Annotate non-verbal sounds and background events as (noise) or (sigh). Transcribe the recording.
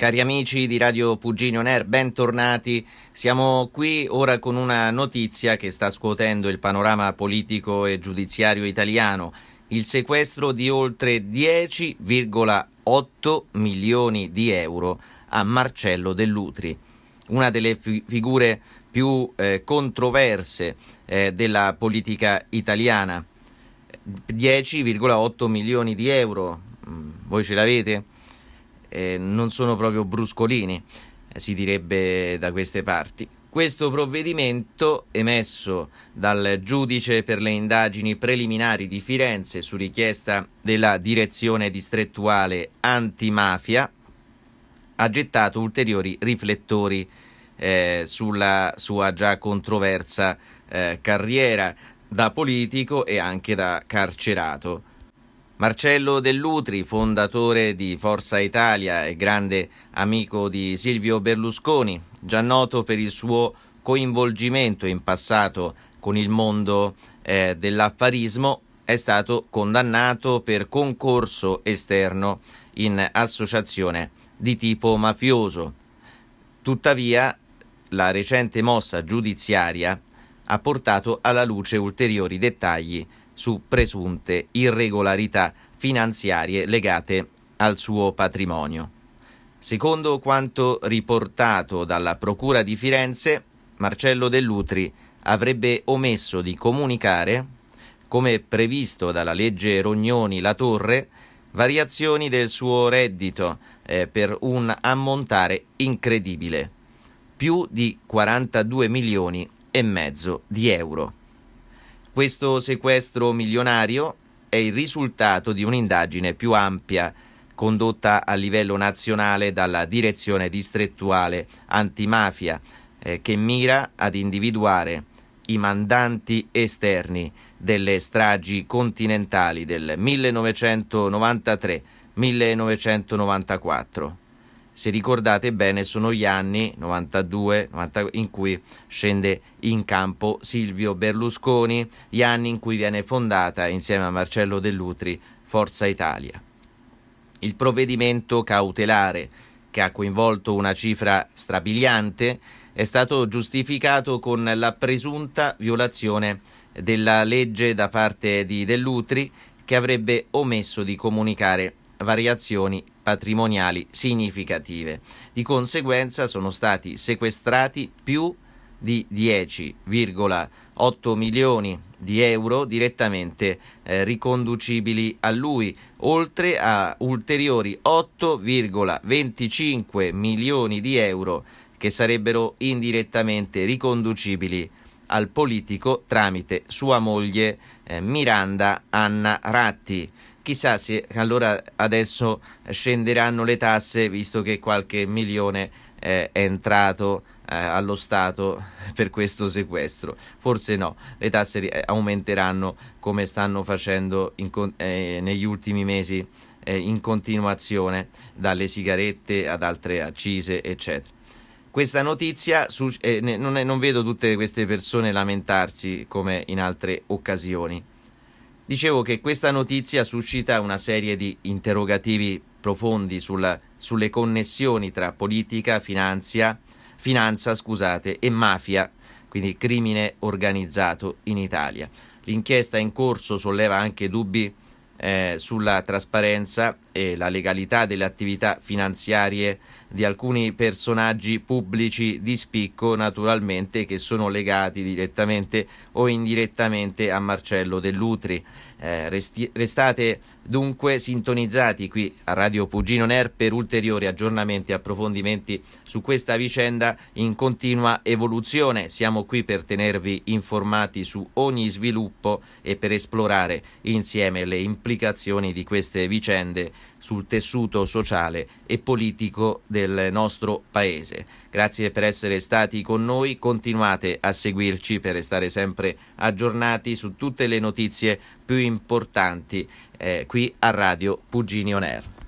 Cari amici di Radio Puginio Ner, bentornati. Siamo qui ora con una notizia che sta scuotendo il panorama politico e giudiziario italiano. Il sequestro di oltre 10,8 milioni di euro a Marcello Dell'Utri, una delle fi- figure più eh, controverse eh, della politica italiana. 10,8 milioni di euro. Mm, voi ce l'avete? eh, non sono proprio bruscolini, eh, si direbbe da queste parti. Questo provvedimento, emesso dal giudice per le indagini preliminari di Firenze su richiesta della direzione distrettuale antimafia, ha gettato ulteriori riflettori eh, sulla sua già controversa eh, carriera da politico e anche da carcerato. Marcello Dell'Utri, fondatore di Forza Italia e grande amico di Silvio Berlusconi, già noto per il suo coinvolgimento in passato con il mondo eh, dell'affarismo, è stato condannato per concorso esterno in associazione di tipo mafioso. Tuttavia, la recente mossa giudiziaria ha portato alla luce ulteriori dettagli su presunte irregolarità finanziarie legate al suo patrimonio. Secondo quanto riportato dalla Procura di Firenze, Marcello Dell'Utri avrebbe omesso di comunicare, come previsto dalla legge Rognoni-La Torre, variazioni del suo reddito eh, per un ammontare incredibile, più di 42 milioni e mezzo di euro. Questo sequestro milionario è il risultato di un'indagine più ampia condotta a livello nazionale dalla Direzione distrettuale antimafia eh, che mira ad individuare i mandanti esterni delle stragi continentali del 1993-1994 se ricordate bene, sono gli anni 92 90, in cui scende in campo Silvio Berlusconi, gli anni in cui viene fondata insieme a Marcello Dell'Utri Forza Italia. Il provvedimento cautelare, che ha coinvolto una cifra strabiliante, è stato giustificato con la presunta violazione della legge da parte di Dell'Utri che avrebbe omesso di comunicare variazioni patrimoniali significative. Di conseguenza sono stati sequestrati più di 10,8 milioni di euro direttamente eh, riconducibili a lui, oltre a ulteriori 8,25 milioni di euro che sarebbero indirettamente riconducibili al politico tramite sua moglie eh, Miranda Anna Ratti chissà se allora adesso scenderanno le tasse visto che qualche milione eh, è entrato eh, allo Stato (laughs) per questo sequestro. Forse no, le tasse eh, aumenteranno come stanno facendo con- eh, negli ultimi mesi eh, in continuazione dalle sigarette ad altre accise, eccetera questa notizia eh, non, è, non vedo tutte queste persone lamentarsi come in altre occasioni. Dicevo che questa notizia suscita una serie di interrogativi profondi sulla, sulle connessioni tra politica, finanzia, finanza scusate, e mafia, quindi crimine organizzato in Italia. L'inchiesta in corso solleva anche dubbi eh, sulla trasparenza e la legalità delle attività finanziarie di alcuni personaggi pubblici di spicco, naturalmente, che sono legati direttamente o indirettamente a Marcello Dell'Utri. Eh, resti- restate dunque sintonizzati qui a Radio Pugino Ner per ulteriori aggiornamenti e approfondimenti su questa vicenda in continua evoluzione. Siamo qui per tenervi informati su ogni sviluppo e per esplorare insieme le implicazioni di queste vicende sul tessuto sociale e politico del nostro paese. Grazie per essere stati con noi, continuate a seguirci per restare sempre aggiornati su tutte le notizie più importanti eh, qui a Radio Pugini On